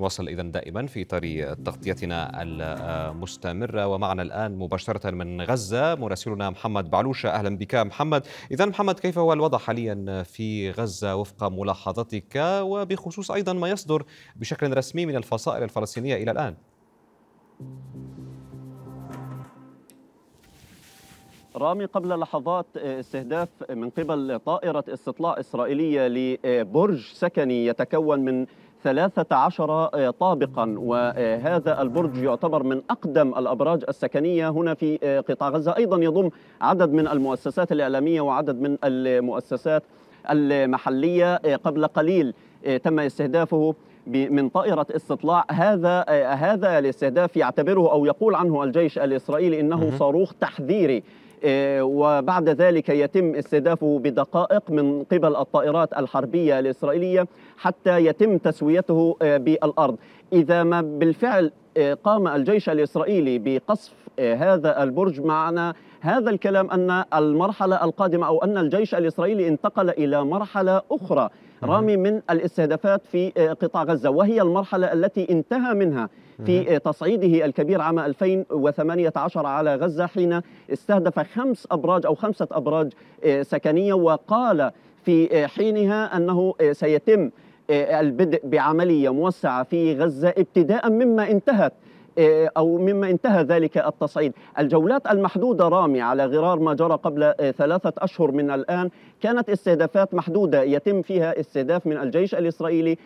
نواصل إذا دائما في طري تغطيتنا المستمرة ومعنا الآن مباشرة من غزة مراسلنا محمد بعلوشة أهلا بك محمد إذا محمد كيف هو الوضع حاليا في غزة وفق ملاحظتك وبخصوص أيضا ما يصدر بشكل رسمي من الفصائل الفلسطينية إلى الآن رامي قبل لحظات استهداف من قبل طائرة استطلاع إسرائيلية لبرج سكني يتكون من 13 آه، طابقا وهذا البرج يعتبر من أقدم الأبراج السكنية هنا في آه، قطاع غزة أيضا يضم عدد من المؤسسات الإعلامية وعدد من المؤسسات المحلية آه، قبل قليل تم استهدافه من طائرة استطلاع هذا هذا الاستهداف يعتبره أو يقول عنه الجيش الإسرائيلي إنه صاروخ تحذيري آه، وبعد ذلك يتم استهدافه بدقائق من قبل الطائرات الحربية الإسرائيلية حتى يتم تسويته آه، بالأرض إذا ما بالفعل آه، قام الجيش الإسرائيلي بقصف آه، هذا البرج معنا هذا الكلام أن المرحلة القادمة أو أن الجيش الإسرائيلي انتقل إلى مرحلة أخرى رامي من الاستهدافات في آه، قطاع غزة وهي المرحلة التي انتهى منها في تصعيده الكبير عام 2018 على غزة حين استهدف خمس أبراج أو خمسة أبراج سكنية وقال في حينها أنه سيتم آه، البدء بعملية موسعة في غزة ابتداء مما انتهت آه، أو مما انتهى ذلك التصعيد الجولات المحدودة رامي على غرار ما جرى قبل آه، ثلاثة أشهر من الآن كانت استهدافات محدودة يتم فيها استهداف من الجيش الإسرائيلي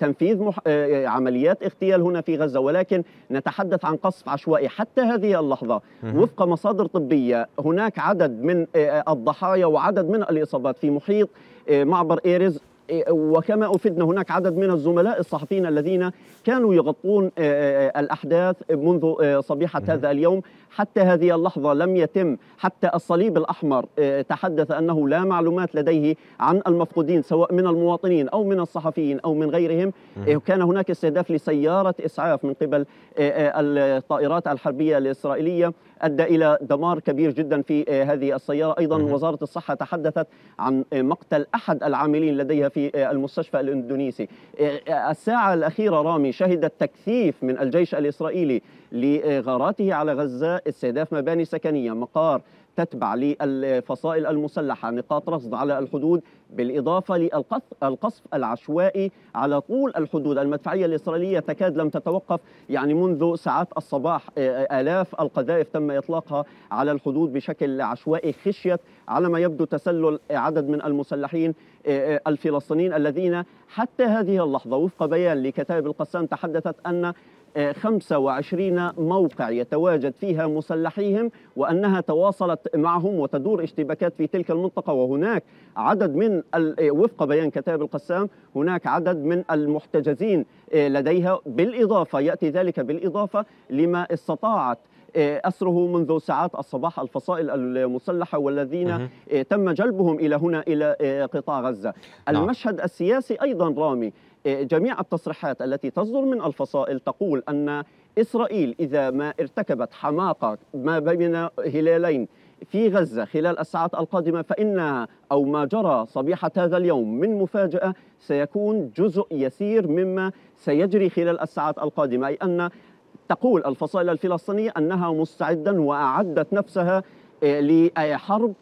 تنفيذ مح... عمليات اغتيال هنا في غزة ولكن نتحدث عن قصف عشوائي حتى هذه اللحظة وفق مصادر طبية هناك عدد من الضحايا وعدد من الإصابات في محيط معبر إيرز إيه، وكما أفدنا هناك عدد من الزملاء الصحفيين الذين كانوا يغطون آه، آه، الأحداث منذ آه، صبيحة هذا اليوم حتى هذه اللحظة لم يتم حتى الصليب الأحمر تحدث أنه لا معلومات لديه عن المفقودين سواء من المواطنين أو من الصحفيين أو من غيرهم إيه، كان هناك استهداف لسيارة إسعاف من قبل الطائرات الحربية الإسرائيلية أدى إلى دمار كبير جدا في هذه السيارة أيضا وزارة الصحة تحدثت عن مقتل أحد العاملين لديها في المستشفى الاندونيسي الساعه الاخيره رامي شهدت تكثيف من الجيش الاسرائيلي لغاراته على غزه استهداف مباني سكنيه مقار تتبع للفصائل المسلحة نقاط رصد على الحدود بالإضافة للقصف العشوائي على طول الحدود المدفعية الإسرائيلية تكاد لم تتوقف يعني منذ ساعات الصباح آلاف القذائف تم إطلاقها على الحدود بشكل عشوائي خشية على ما يبدو تسلل عدد من المسلحين آه، آه، الفلسطينيين المحصنين الذين حتى هذه اللحظة وفق بيان لكتائب القسام تحدثت أن 25 آه، موقع يتواجد فيها مسلحيهم وأنها تواصلت معهم وتدور اشتباكات في تلك المنطقة وهناك عدد من آه، وفق بيان كتاب القسام هناك عدد من المحتجزين آه، لديها بالإضافة يأتي ذلك بالإضافة لما استطاعت أسره آه، منذ ساعات الصباح الفصائل المسلحة والذين آه، تم جلبهم إلى هنا إلى آه، قطاع غزة نعم. المشهد السياسي أيضا رامي جميع التصريحات التي تصدر من الفصائل تقول أن إسرائيل إذا ما ارتكبت حماقة ما بين هلالين في غزة خلال الساعات القادمة فإنها أو ما جرى صبيحة هذا اليوم من مفاجأة سيكون جزء يسير مما سيجري خلال الساعات القادمة أي أن تقول الفصائل الفلسطينية أنها مستعدة وأعدت نفسها آه، لحرب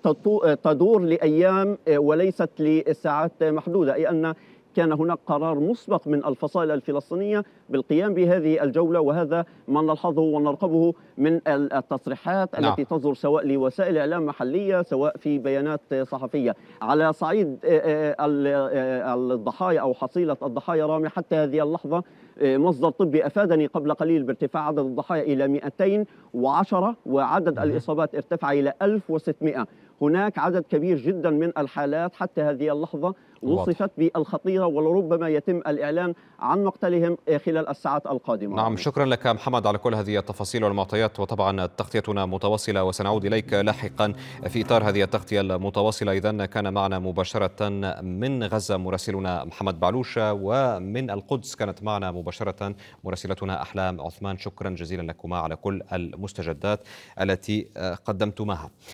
تدور لأيام آه، وليست لساعات محدودة أي أن كان هناك قرار مسبق من الفصائل الفلسطينية بالقيام بهذه الجولة وهذا ما نلحظه ونرقبه من التصريحات نعم. التي تصدر سواء لوسائل إعلام محلية سواء في بيانات صحفية على صعيد آه، آه، آه، الضحايا أو حصيلة الضحايا رامي حتى هذه اللحظة مصدر طبي افادني قبل قليل بارتفاع عدد الضحايا الى 210 وعدد الاصابات ارتفع الى 1600 هناك عدد كبير جدا من الحالات حتى هذه اللحظة وصفت بالخطيرة ولربما يتم الإعلان عن مقتلهم خلال الساعات القادمة نعم شكرا لك محمد على كل هذه التفاصيل والمعطيات وطبعا تغطيتنا متواصلة وسنعود إليك لاحقا في إطار هذه التغطية المتواصلة إذا كان معنا مباشرة من غزة مراسلنا محمد بعلوشة ومن القدس كانت معنا مباشرة مراسلتنا أحلام عثمان شكرا جزيلا لكما على كل المستجدات التي قدمتمها